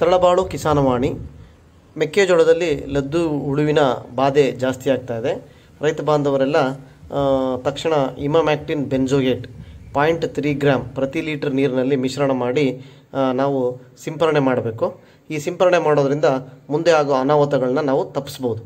ತರಳಬಾಳು ಕಿಸಾನವಾಣಿ ಮೆಕ್ಕೆಜೋಳದಲ್ಲಿ ಲದ್ದು ಹುಳುವಿನ ಬಾಧೆ ಜಾಸ್ತಿ ಆಗ್ತಾ ಇದೆ ರೈತ ಬಾಂಧವರೆಲ್ಲ ತಕ್ಷಣ emamectin benzoate point three gram ಪ್ರತಿ ಲೀಟರ್ ನೀರಿನಲ್ಲಿ ಮಿಶ್ರಣ ಮಾಡಿ ನಾವು ಸಿಂಪರಣೆ ಮಾಡಬೇಕು ಈ ಸಿಂಪರಣೆ ಮಾಡೋದರಿಂದ ಮುಂದೆ ಆಗೋ ಅನಾಹುತಗಳನ್ನ ನಾವು ತಪ್ಪಿಸ್ಬೋದು